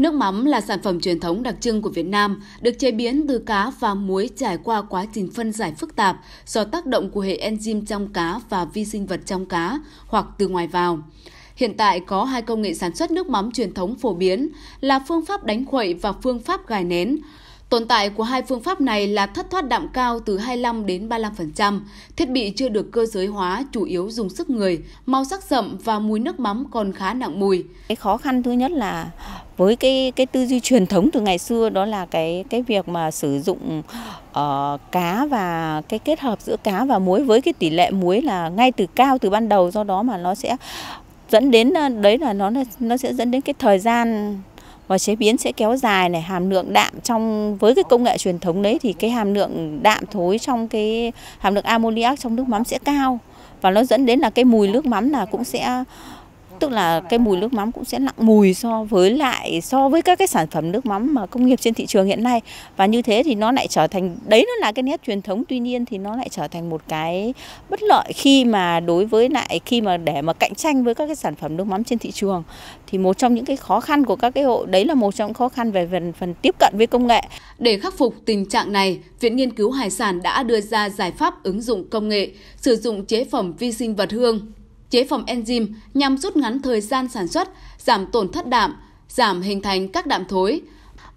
Nước mắm là sản phẩm truyền thống đặc trưng của Việt Nam, được chế biến từ cá và muối trải qua quá trình phân giải phức tạp do tác động của hệ enzyme trong cá và vi sinh vật trong cá hoặc từ ngoài vào. Hiện tại có hai công nghệ sản xuất nước mắm truyền thống phổ biến là phương pháp đánh khuẩy và phương pháp gài nén. Tồn tại của hai phương pháp này là thất thoát đạm cao từ 25 đến 35%, thiết bị chưa được cơ giới hóa, chủ yếu dùng sức người, màu sắc sậm và mùi nước mắm còn khá nặng mùi. Cái khó khăn thứ nhất là với cái cái tư duy truyền thống từ ngày xưa đó là cái cái việc mà sử dụng uh, cá và cái kết hợp giữa cá và muối với cái tỷ lệ muối là ngay từ cao từ ban đầu do đó mà nó sẽ dẫn đến ờ, đấy là nó nó sẽ dẫn đến cái thời gian và chế biến sẽ kéo dài này hàm lượng đạm trong với cái công nghệ truyền thống đấy thì cái hàm lượng đạm thối trong cái hàm lượng ammoniac trong nước mắm sẽ cao và nó dẫn đến là cái mùi nước mắm là cũng sẽ tức là cái mùi nước mắm cũng sẽ nặng mùi so với lại so với các cái sản phẩm nước mắm mà công nghiệp trên thị trường hiện nay và như thế thì nó lại trở thành đấy nó là cái nét truyền thống tuy nhiên thì nó lại trở thành một cái bất lợi khi mà đối với lại khi mà để mà cạnh tranh với các cái sản phẩm nước mắm trên thị trường thì một trong những cái khó khăn của các cái hộ đấy là một trong những khó khăn về phần phần tiếp cận với công nghệ. Để khắc phục tình trạng này, Viện Nghiên cứu Hải sản đã đưa ra giải pháp ứng dụng công nghệ, sử dụng chế phẩm vi sinh vật hương chế phẩm enzyme nhằm rút ngắn thời gian sản xuất, giảm tổn thất đạm, giảm hình thành các đạm thối.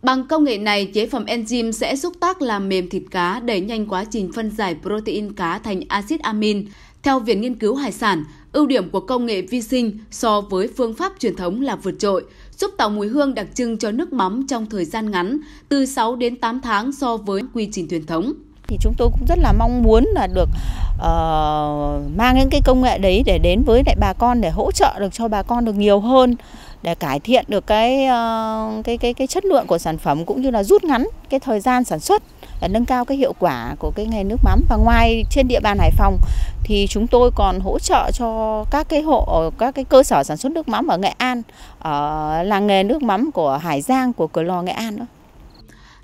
Bằng công nghệ này, chế phẩm enzyme sẽ xúc tác làm mềm thịt cá đẩy nhanh quá trình phân giải protein cá thành axit amin. Theo Viện Nghiên cứu Hải sản, ưu điểm của công nghệ vi sinh so với phương pháp truyền thống là vượt trội, giúp tạo mùi hương đặc trưng cho nước mắm trong thời gian ngắn, từ 6 đến 8 tháng so với quy trình truyền thống thì chúng tôi cũng rất là mong muốn là được uh, mang những cái công nghệ đấy để đến với lại bà con để hỗ trợ được cho bà con được nhiều hơn để cải thiện được cái uh, cái cái cái chất lượng của sản phẩm cũng như là rút ngắn cái thời gian sản xuất để nâng cao cái hiệu quả của cái nghề nước mắm và ngoài trên địa bàn Hải Phòng thì chúng tôi còn hỗ trợ cho các cái hộ các cái cơ sở sản xuất nước mắm ở Nghệ An ở làng nghề nước mắm của Hải Giang của cửa lò Nghệ An nữa.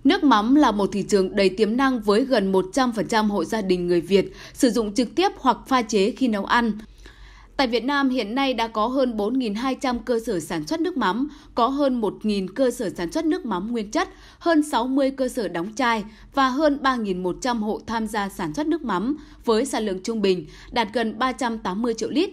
Nước mắm là một thị trường đầy tiềm năng với gần 100% hộ gia đình người Việt sử dụng trực tiếp hoặc pha chế khi nấu ăn. Tại Việt Nam hiện nay đã có hơn 4.200 cơ sở sản xuất nước mắm, có hơn 1.000 cơ sở sản xuất nước mắm nguyên chất, hơn 60 cơ sở đóng chai và hơn 3.100 hộ tham gia sản xuất nước mắm với sản lượng trung bình đạt gần 380 triệu lít.